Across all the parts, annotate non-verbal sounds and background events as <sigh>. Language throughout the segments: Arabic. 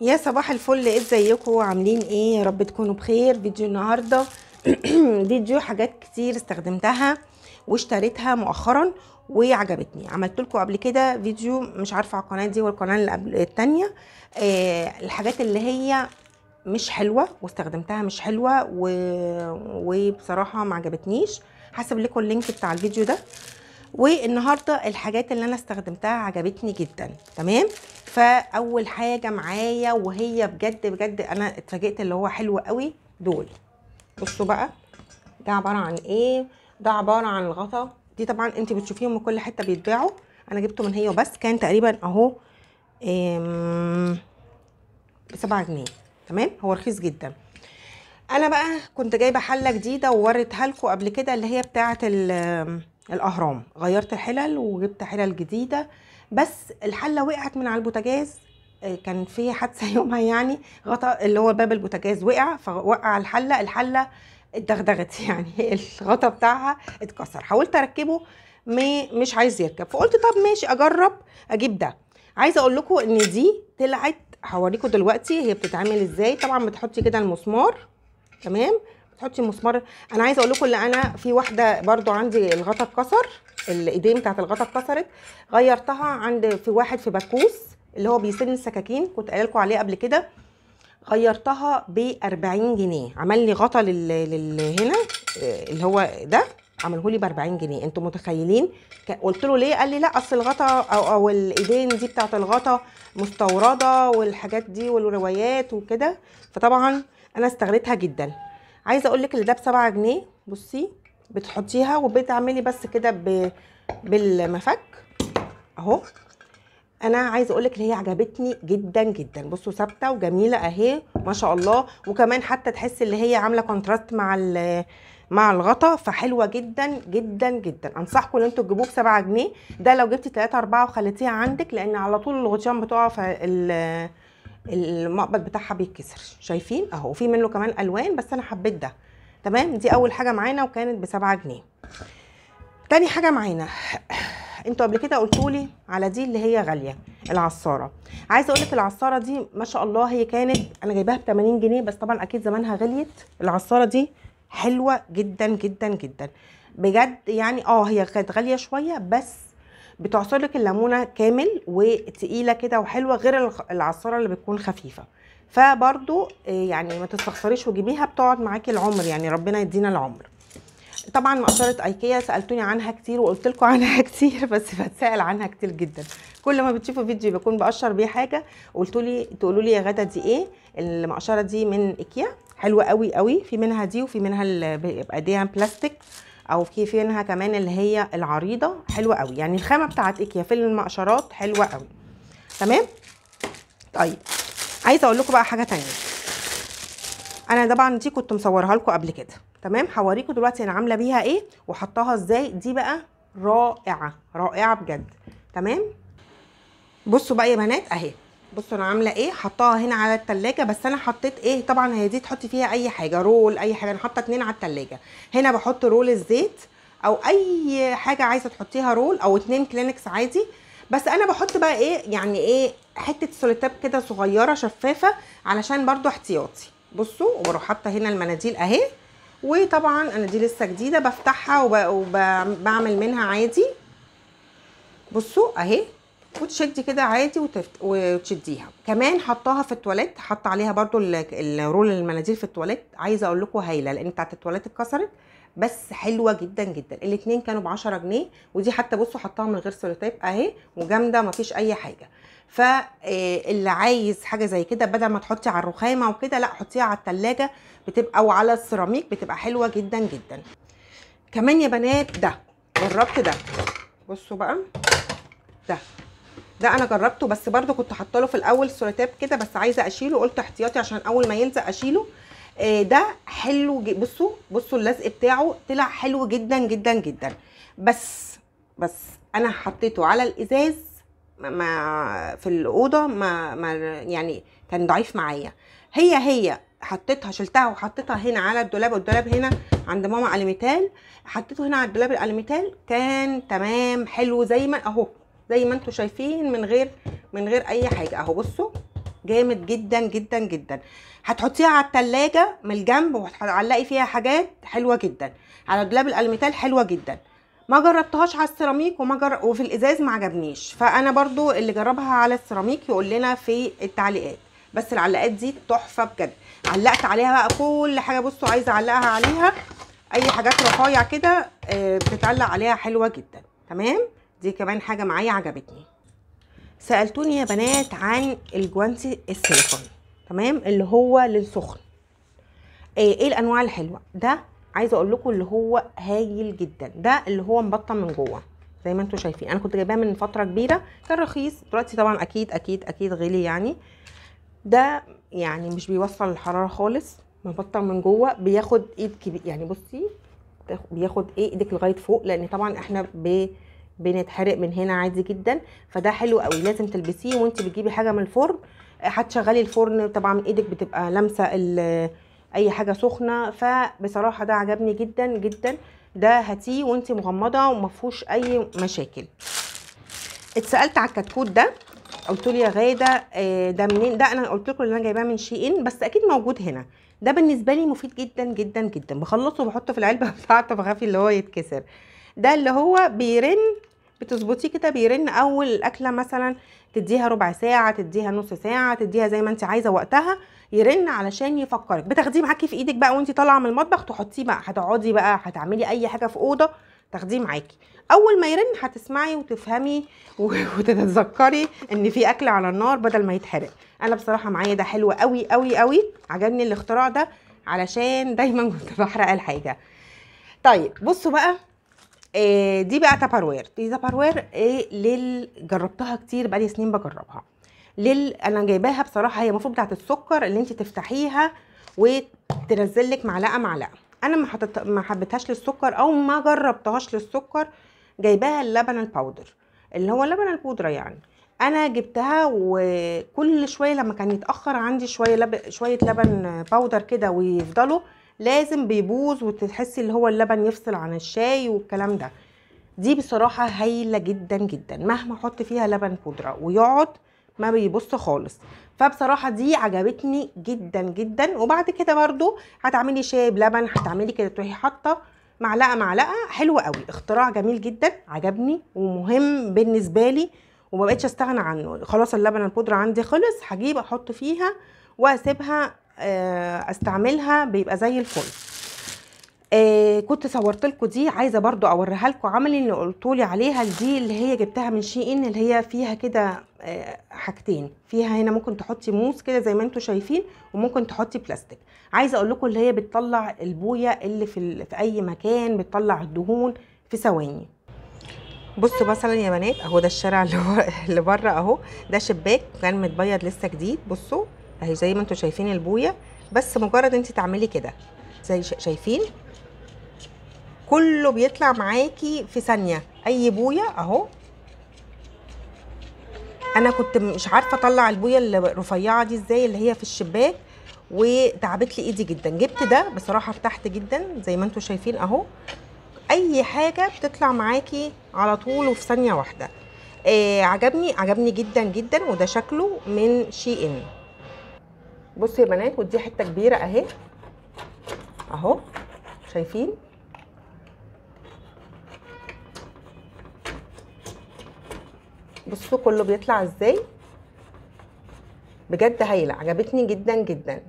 يا صباح الفل إيه ازيكم عاملين ايه يا رب تكونوا بخير فيديو النهارده <clears throat> فيديو حاجات كتير استخدمتها واشتريتها مؤخرا وعجبتني عملت لكم قبل كده فيديو مش عارفه على القناه دي والقناه اللي قبل الثانيه آه الحاجات اللي هي مش حلوه واستخدمتها مش حلوه و... وبصراحه ما عجبتنيش هسيب لكم اللينك بتاع الفيديو ده والنهارده الحاجات اللي انا استخدمتها عجبتني جدا تمام فاول حاجه معايا وهي بجد بجد انا اتفاجئت اللي هو حلو قوي دول بصوا بقى ده عباره عن ايه ده عباره عن الغطا دي طبعا انت بتشوفيهم من كل حته بيتباعوا انا جبته من هي وبس كان تقريبا اهو 7 جنيه تمام هو رخيص جدا انا بقى كنت جايبه حله جديده ووريتها لكم قبل كده اللي هي بتاعه الاهرام غيرت حلل وجبت حلل جديده بس الحله وقعت من على البوتاجاز آه، كان في حادثه <laughs> يومها يعني غطا اللي هو باب البوتاجاز وقع فوقع الحله الحله اتدغدغت <laughs> يعني الغطا بتاعها اتكسر حاولت اركبه مش عايز يركب فقلت طب ماشي اجرب اجيب ده عايزه اقول لكم ان دي طلعت هوريكم دلوقتي هي بتتعمل ازاي طبعا بتحطي كده المسمار تمام تحطي مسمار انا عايزه اقول لكم ان انا في واحده برضو عندي الغطا اتكسر الايدين بتاعت الغطا اتكسرت غيرتها عند في واحد في بكوس اللي هو بيسن السكاكين كنت قايله لكم عليه قبل كده غيرتها ب 40 جنيه عمل لي غطا لل... لل... هنا آه، اللي هو ده عمله لي ب 40 جنيه انتوا متخيلين قلت له ليه قال لي لا اصل الغطا او او الايدين دي بتاعت الغطا مستورده والحاجات دي والروايات وكده فطبعا انا استغلتها جدا عايزه اقول لك اللي ده ب 7 جنيه بصي بتحطيها وبتعملي بس كده بالمفك اهو انا عايزه اقول لك اللي هي عجبتني جدا جدا بصوا ثابته وجميله اهي ما شاء الله وكمان حتى تحس اللي هي عامله كونتراست مع مع الغطا فحلوه جدا جدا جدا انصحكم ان انتوا تجيبوه ب 7 جنيه ده لو جبتي 3 4 وخليتيها عندك لان على طول الغطيان بتقع المقبض بتاعها بيتكسر شايفين اهو في منه كمان الوان بس انا حبيت ده تمام دي اول حاجه معانا وكانت بسبعة جنيه تاني حاجه معانا انتوا قبل كده قلتوا لي على دي اللي هي غاليه العصاره عايزه اقول لك العصاره دي ما شاء الله هي كانت انا جايباها ب 80 جنيه بس طبعا اكيد زمانها غليت العصاره دي حلوه جدا جدا جدا بجد يعني اه هي كانت غاليه شويه بس بتعصر لك الليمونه كامل وتقيله كده وحلوه غير العصاره اللي بتكون خفيفه فبرضو آه، يعني ما تستخسريش وجيبيها بتقعد معاكي العمر يعني ربنا يدينا العمر طبعا مقصره ايكيا سالتوني عنها كتير وقلت لكم <laughs> عنها كتير بس بتسال عنها كتير جدا كل ما بتشوفوا فيديو بكون بقشر بيه حاجه قلتوا لي تقولوا لي يا غدا دي ايه المقشره دي من ايكيا حلوه قوي قوي في منها دي وفي منها اللي بيبقى دي بلاستيك او في فينها كمان اللي هي العريضه حلوه قوي يعني الخامه بتاعت ايكيا في المقشرات حلوه قوي تمام طيب عايزه اقول لكم بقى حاجه تانية انا طبعا دي كنت مصورها لكم قبل كده تمام هوريكم دلوقتي انا عامله بيها ايه وحطاها ازاي دي بقى رائعه رائعه بجد تمام بصوا بقى يا بنات اهي بصوا انا عامله ايه حطاها هنا على التلاجة بس انا حطيت ايه طبعا هي دي تحطي فيها اي حاجه رول اي حاجه انا حاطه اتنين على التلاجة هنا بحط رول الزيت او اي حاجه عايزه تحطيها رول او اتنين كلينكس عادي بس انا بحط بقى ايه يعني ايه حته سوليتاب كده صغيره شفافه علشان برضو احتياطي بصوا وبروح حاطه هنا المناديل اهي وطبعا انا دي لسه جديده بفتحها وبعمل منها عادي بصوا اهي وتشدي كده عادي وتفت... وتشديها كمان حطاها في التواليت حط عليها برضو الرول المناديل في التواليت عايزه اقول لكم هايله لان بتاعه التواليت اتكسرت بس حلوه جدا جدا الاثنين كانوا ب 10 جنيه ودي حتى بصوا حطاها من غير سيلوتيب اهي وجامده مفيش اي حاجه فاللي آه، عايز حاجه زي كده بدل ما تحطي على الرخامه وكده لا حطيها على الثلاجه بتبقى او على السيراميك بتبقى حلوه جدا جدا كمان يا بنات ده جربت ده بصوا بقى ده ده انا جربته بس برده كنت حاطه له في الاول سوريتاب كده بس عايزه اشيله قلت احتياطي عشان اول ما يلزق اشيله آه ده حلو بصوا بصوا اللزق بتاعه طلع حلو جدا جدا جدا بس بس انا حطيته على الازاز ما في الاوضه ما, ما يعني كان ضعيف معايا هي هي حطيتها شلتها وحطيتها هنا على الدولاب والدولاب هنا عند ماما الميتال حطيته هنا على الدولاب الميتال كان تمام حلو زي ما اهو زي ما انتم شايفين من غير من غير اي حاجه اهو بصوا جامد جدا جدا جدا هتحطيها على التلاجة من الجنب وهتعلقي فيها حاجات حلوه جدا على دولاب الالميتال حلوه جدا ما جربتهاش على السيراميك وما جر... وفي الازاز ما عجبنيش فانا برضو اللي جربها على السيراميك يقول لنا في التعليقات بس العلاقات دي تحفه بجد علقت عليها بقى كل حاجه بصوا عايزه اعلقها عليها اي حاجات رفايع كده آه، بتتعلق عليها حلوه جدا تمام دي كمان حاجه معايا عجبتني سالتوني يا بنات عن الجوانتي السيليكون تمام اللي هو للسخن إيه،, ايه الانواع الحلوه ده عايزه اقول لكم اللي هو هايل جدا ده اللي هو مبطن من جوه زي ما انتم شايفين انا كنت جايباه من فتره كبيره كان رخيص دلوقتي طبعا اكيد اكيد اكيد غلي يعني ده يعني مش بيوصل الحراره خالص مبطن من جوه بياخد ايد كبير يعني بصي بياخد ايه ايدك لغايه فوق لان طبعا احنا بي بنتحرق من هنا عادي جدا فده حلو قوي لازم تلبسيه وانت بتجيبي حاجه من الفرن هتشغلي الفرن طبعا ايدك بتبقى لامسه اي حاجه سخنه فبصراحه ده عجبني جدا جدا ده هاتيه وانت مغمضه ومفهوش اي مشاكل اتسالت على الكتكوت ده قلت لي يا غاده آه، ده منين ده انا قلت لكم ان انا جايباه من شيئين بس اكيد موجود هنا ده بالنسبه لي مفيد جدا جدا جدا بخلصه وبحطه في العلبه <laughs> بتاعته بخاف اللي هو يتكسر ده اللي هو بيرن بتظبطيه كده بيرن اول اكله مثلا تديها ربع ساعه تديها نص ساعه تديها زي ما انت عايزه وقتها يرن علشان يفكرك بتاخديه معاكي في ايدك بقى وانت طالعه من المطبخ تحطيه بقى هتقعدي بقى هتعملي اي حاجه في اوضه تاخديه معاكي اول ما يرن هتسمعي وتفهمي <laughs> وتتذكري ان في اكل على النار بدل ما يتحرق انا بصراحه معايا ده حلو قوي قوي قوي عجبني الاختراع ده علشان دايما <laughs> كنت بحرق الحاجه طيب بصوا بقى آه، دي بقى وير دي وير ايه لل جربتها كتير بقالي سنين بجربها لل انا جايباها بصراحه هي المفروض بتاعت السكر اللي انت تفتحيها وتنزل لك معلقه معلقه انا ما حطيت ما حبيتهاش للسكر او ما جربتهاش للسكر جايباها اللبن الباودر اللي هو لبن البودره يعني انا جبتها وكل شويه لما كان يتاخر عندي شويه لب... شويه لبن باودر كده ويفضلوا لازم بيبوظ وتحسي اللي هو اللبن يفصل عن الشاي والكلام ده دي بصراحه هايله جدا جدا مهما احط فيها لبن بودره ويقعد ما بيبص خالص فبصراحة دي عجبتني جدا جدا وبعد كده برضو هتعملي شاي بلبن هتعملي كده تروحي حاطة معلقة معلقة حلوة قوي اختراع جميل جدا عجبني ومهم بالنسبة لي وما بقتش استغنى عنه خلاص اللبن البودرة عندي خلص هجيب احط فيها واسيبها آه، استعملها بيبقى زي الفل آه، كنت صورت لكم دي عايزه برضو اوريها لكم عملي اللي قلتوا لي عليها دي اللي هي جبتها من شي ان اللي هي فيها كده آه، حاجتين فيها هنا ممكن تحطي موس كده زي ما انتم شايفين وممكن تحطي بلاستيك عايزه اقول لكم اللي هي بتطلع البويه اللي في في اي مكان بتطلع الدهون في ثواني بصوا مثلا يا بنات اهو ده الشارع اللي <laughs> بره اهو ده شباك كان متبيض لسه جديد بصوا اهي زي ما انتوا شايفين البويه بس مجرد انت تعملي كده زي شايفين كله بيطلع معاكي في ثانيه اي بويه اهو انا كنت مش عارفه اطلع البويه الرفيعه دي ازاي اللي هي في الشباك وتعبت لي ايدي جدا جبت ده بصراحه ارتحت جدا زي ما انتم شايفين اهو اي حاجه بتطلع معاكي على طول وفي ثانيه واحده آه عجبني عجبني جدا جدا وده شكله من شي ان بصوا يا بنات ودي حته كبيره اهي اهو شايفين بصوا كله بيطلع ازاي بجد هايله عجبتني جدا جدا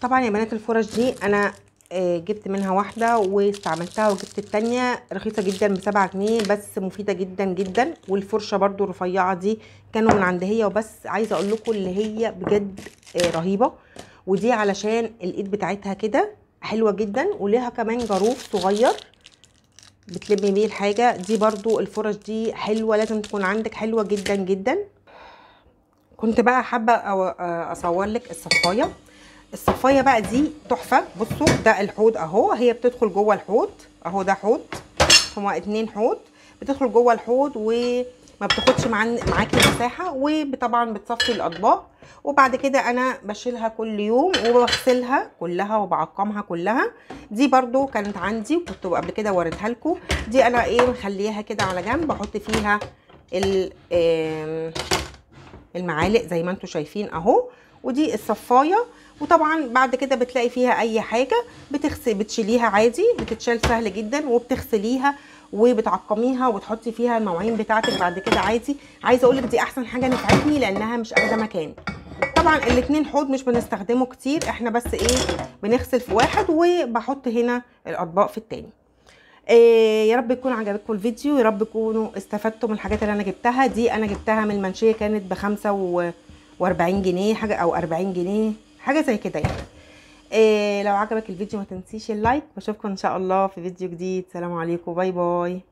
طبعا يا بنات الفرش دي انا آه، جبت منها واحده واستعملتها وجبت التانية رخيصه جدا بسبعة جنيه بس مفيده جدا جدا والفرشه برده الرفيعه دي كانوا من عند هي وبس عايزه اقول لكم اللي هي بجد آه، رهيبه ودي علشان الايد بتاعتها كده حلوه جدا وليها كمان جاروف صغير بتلمي بيه الحاجه دي برضو الفرش دي حلوه لازم تكون عندك حلوه جدا جدا كنت بقى حابه آه، اصور لك الصفايه الصفايه بقى دي تحفه بصوا ده الحوض اهو هي بتدخل جوه الحوض اهو ده حوض هما اتنين حوض بتدخل جوه الحوض وما بتاخدش معاكي مساحه وطبعا بتصفي الاطباق وبعد كده انا بشيلها كل يوم وبغسلها كلها وبعقمها كلها دي برضو كانت عندي وكنت قبل كده وريتها لكم دي انا ايه مخليها كده على جنب بحط فيها المعالق زي ما انتم شايفين اهو ودي الصفايه وطبعا بعد كده بتلاقي فيها اي حاجه بتغسل بتشيليها عادي بتتشال سهل جدا وبتغسليها وبتعقميها وتحطي فيها المواعين بتاعتك بعد كده عادي عايزه اقول لك دي احسن حاجه نفعتني لانها مش اخده مكان طبعا الاثنين حوض مش بنستخدمه كتير احنا بس ايه بنغسل في واحد وبحط هنا الاطباق في التاني إيه يا رب يكون عجبكم الفيديو يا رب تكونوا استفدتوا من الحاجات اللي انا جبتها دي انا جبتها من المنشيه كانت ب 45 جنيه حاجه او 40 جنيه حاجه زي كده يعني إيه لو عجبك الفيديو ما تنسيش اللايك واشوفكم ان شاء الله في فيديو جديد سلام عليكم باي باي